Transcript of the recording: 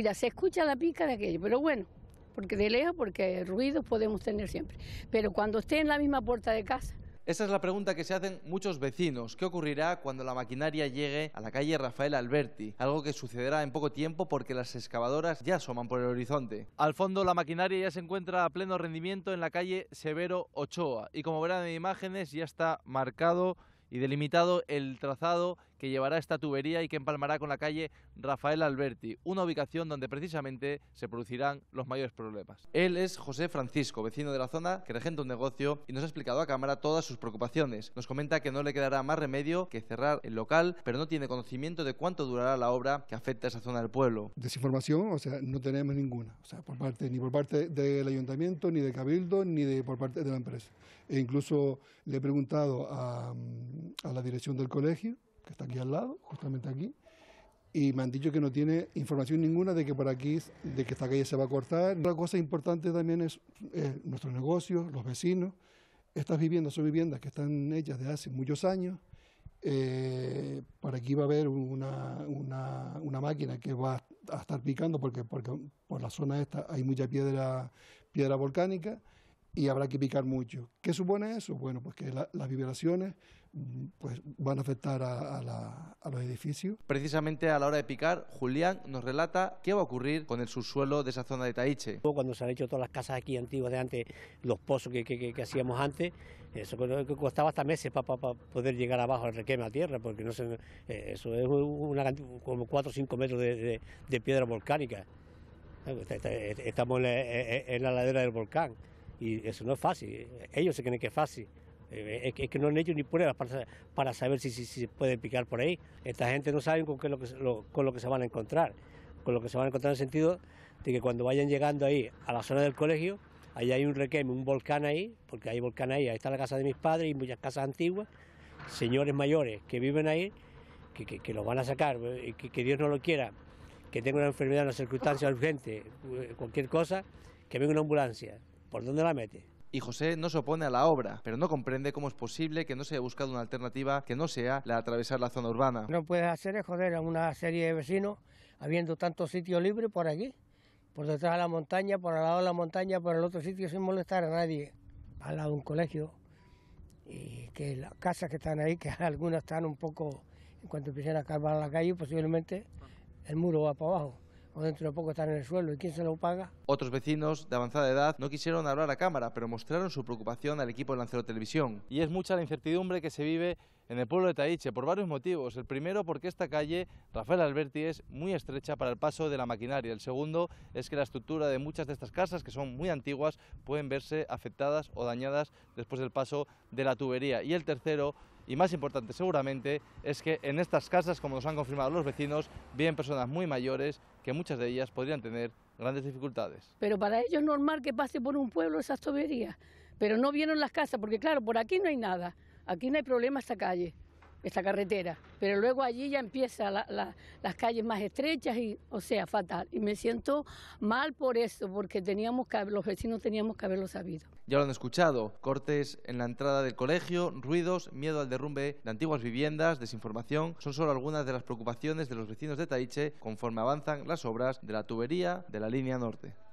Mira, se escucha la pica de aquello, pero bueno, porque de lejos, porque ruidos podemos tener siempre. Pero cuando esté en la misma puerta de casa, esa es la pregunta que se hacen muchos vecinos. ¿Qué ocurrirá cuando la maquinaria llegue a la calle Rafael Alberti? Algo que sucederá en poco tiempo porque las excavadoras ya asoman por el horizonte. Al fondo la maquinaria ya se encuentra a pleno rendimiento en la calle Severo Ochoa y como verán en imágenes ya está marcado y delimitado el trazado que llevará esta tubería y que empalmará con la calle Rafael Alberti, una ubicación donde precisamente se producirán los mayores problemas. Él es José Francisco, vecino de la zona, que regenta un negocio y nos ha explicado a cámara todas sus preocupaciones. Nos comenta que no le quedará más remedio que cerrar el local, pero no tiene conocimiento de cuánto durará la obra que afecta a esa zona del pueblo. Desinformación, o sea, no tenemos ninguna, ni por parte del ayuntamiento, ni de Cabildo, ni por parte de la empresa. E incluso le he preguntado a la dirección del colegio que está aquí al lado, justamente aquí, y me han dicho que no tiene información ninguna de que por aquí, de que esta calle se va a cortar. Otra cosa importante también es eh, nuestros negocios, los vecinos. Estas viviendas son viviendas que están hechas de hace muchos años. Eh, por aquí va a haber una, una, una, máquina que va a estar picando porque, porque por la zona esta hay mucha piedra, piedra volcánica y habrá que picar mucho. ¿Qué supone eso? Bueno, pues que las vibraciones mm, pues, van a afectar a, los edificios. Precisamente a la hora de picar, Julián nos relata qué va a ocurrir con el subsuelo de esa zona de Taiche. Cuando se han hecho todas las casas aquí antiguas de antes, los pozos que, hacíamos antes, eso costaba hasta meses para, poder llegar abajo al requema a tierra, porque no se, eh, eso es una, como 4 o 5 metros de, piedra volcánica. Estamos en la ladera del volcán y eso no es fácil, ellos se creen que es fácil. Eh, es que, no han hecho ni pruebas para, para saber si, si, si, puede picar por ahí. Esta gente no sabe con, qué lo que, con lo que se van a encontrar. Con lo que se van a encontrar en el sentido de que cuando vayan llegando ahí a la zona del colegio, ahí hay un requeme, un volcán ahí, porque hay volcán ahí, ahí está la casa de mis padres y muchas casas antiguas, señores mayores que viven ahí, que, que, los van a sacar, eh, que, que Dios no lo quiera, que tenga una enfermedad, una circunstancia urgente, eh, cualquier cosa, que venga una ambulancia. ¿por dónde la mete? y José no se opone a la obra, pero no comprende cómo es posible que no se haya buscado una alternativa que no sea la de atravesar la zona urbana. No puedes hacer es joder a una serie de vecinos habiendo tantos sitios libres por aquí, por detrás de la montaña, por al lado de la montaña, por el otro sitio sin molestar a nadie, al lado de un colegio y que las casas que están ahí, que algunas están un poco, en cuanto empiecen a calvar la calle, posiblemente el muro va para abajo o dentro de poco están en el suelo. ¿Y quién se lo paga? Otros vecinos de avanzada edad no quisieron hablar a cámara, pero mostraron su preocupación al equipo de Lancero Televisión. Y es mucha la incertidumbre que se vive en el pueblo de Taiche por varios motivos. El primero, porque esta calle, Rafael Alberti, es muy estrecha para el paso de la maquinaria. El segundo es que la estructura de muchas de estas casas, que son muy antiguas, pueden verse afectadas o dañadas después del paso de la tubería. Y el tercero y más importante seguramente es que en estas casas, como nos han confirmado los vecinos, viven personas muy mayores que muchas de ellas podrían tener grandes dificultades. Pero para ellos es normal que pase por un pueblo esa toberías, pero no vieron las casas porque claro, por aquí no hay nada, aquí no hay problema esta calle esta carretera. Pero luego allí ya empiezan las calles más estrechas y, o sea, fatal. Y me siento mal por eso, porque teníamos que, los vecinos teníamos que haberlo sabido. Ya lo han escuchado, cortes en la entrada del colegio, ruidos, miedo al derrumbe de antiguas viviendas, desinformación, son solo algunas de las preocupaciones de los vecinos de Taiche conforme avanzan las obras de la tubería de la línea norte.